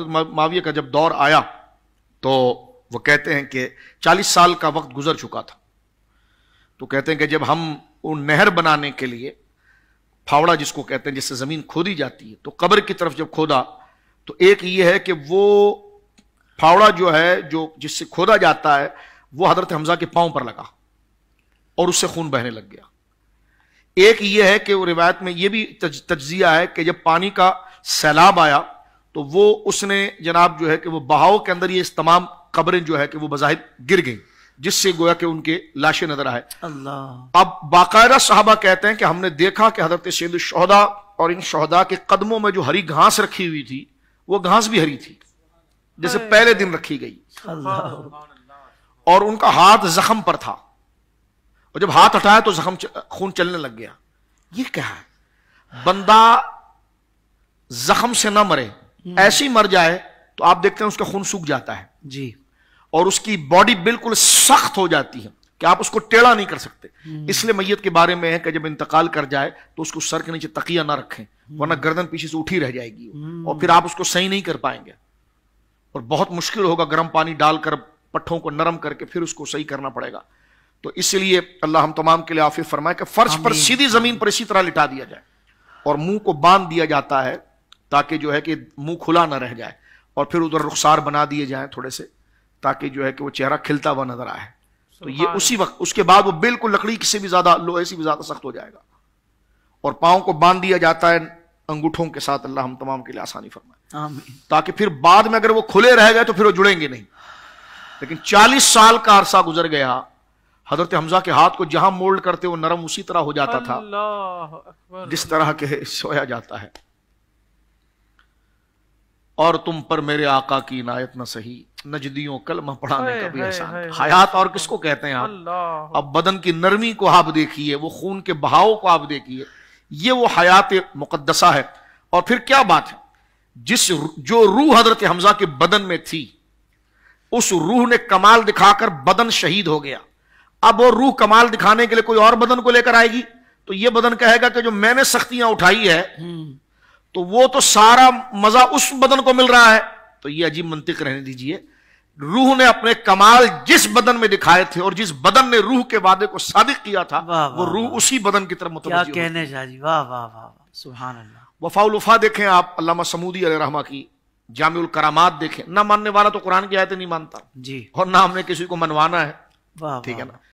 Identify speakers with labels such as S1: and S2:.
S1: हजरत माविया का जब दौर आया तो वो कहते हैं कि चालीस साल का वक्त गुजर चुका था तो कहते हैं कि जब हम वो नहर बनाने के लिए फावड़ा जिसको कहते हैं जिससे ज़मीन खोदी जाती है तो कब्र की तरफ जब खोदा तो एक ये है कि वो फावड़ा जो है जो जिससे खोदा जाता है वो हजरत हमजा के पांव पर लगा और उससे खून बहने लग गया एक ये है कि वो रिवायत में ये भी तज, तज्जिया है कि जब पानी का सैलाब आया तो वो उसने जनाब जो है कि वो बहाव के अंदर ये तमाम खबरें जो है कि वो बाहिर गिर गई जिससे गोया कि उनके लाशें नजर आए अब बाकायदा साहबा कहते हैं कि हमने देखा कि हजरत सिंधु शहदा और इन शहदा के कदमों में जो हरी घास रखी हुई थी वो घास भी हरी थी जैसे पहले दिन रखी गई और उनका हाथ जख्म पर था और जब हाथ हटाया तो जख्म खून चलने लग गया ये क्या है बंदा जख्म से ना मरे हम्म। ऐसी मर जाए तो आप देखते हैं उसका खून सूख जाता है जी और उसकी बॉडी बिल्कुल सख्त हो जाती है कि आप उसको टेढ़ा नहीं कर सकते हम्म। इसलिए मैयत के बारे में है कि जब इंतकाल कर जाए तो उसको सर के नीचे तकिया ना रखें हम्म। वरना गर्दन पीछे से उठी रह जाएगी और फिर आप उसको सही नहीं कर पाएंगे और बहुत मुश्किल होगा गर्म पानी डालकर पट्ठों को नरम करके फिर उसको सही करना पड़ेगा तो इसलिए अल्लाह हम तमाम के लिए आफिफ फरमाए कि फर्श पर सीधी जमीन पर इसी तरह लिटा दिया जाए और मुंह को बांध दिया जाता है ताकि जो है कि मुंह खुला ना रह जाए और फिर उधर रुखसार बना दिए जाए थोड़े से ताकि जो है कि वो चेहरा खिलता हुआ नजर आए तो ये उसी वक्त उसके बाद वो बिल्कुल लकड़ी से भी ज्यादा लोहे से भी ज्यादा सख्त हो जाएगा और पाओ को बांध दिया जाता है अंगूठों के साथ अल्लाह हम तमाम के लिए आसानी फरमाए ताकि फिर बाद में अगर वो खुले रह गए तो फिर वो जुड़ेंगे नहीं लेकिन चालीस साल का अरसा गुजर गया हजरत हमजा के हाथ को जहां मोल्ड करते वो नरम उसी तरह हो जाता था जिस तरह के सोया जाता है और तुम पर मेरे आका की इनायत न सही नजदियों कलमा पढ़ाने का भी एहसान हयात और किसको कहते हैं आप अब बदन की नरमी को आप देखिए वो खून के बहाव को आप देखिए ये वो हयात मुकदसा है और फिर क्या बात है जिस जो रूह हजरत हमजा के बदन में थी उस रूह ने कमाल दिखाकर बदन शहीद हो गया अब वो रूह कमाल दिखाने के लिए कोई और बदन को लेकर आएगी तो ये बदन कहेगा कि जो मैंने सख्तियां उठाई है हम्म। तो वो तो सारा मजा उस बदन को मिल रहा है तो ये अजीब मंतिक रहने दीजिए रूह ने अपने कमाल जिस बदन में दिखाए थे और जिस बदन ने रूह के वादे को सादिक किया था वा, वा, वो रूह उसी बदन की तरफ क्या कहने शाहजी वाह वाह वाह सुबहान अल्लाह वफाउलफा देखें आप अल्लामा समूदी रहमा की जामिल करामात देखें ना मानने वाला तो कुरान की आयतें नहीं मानता जी और ना हमने किसी को मनवाना है ठीक है ना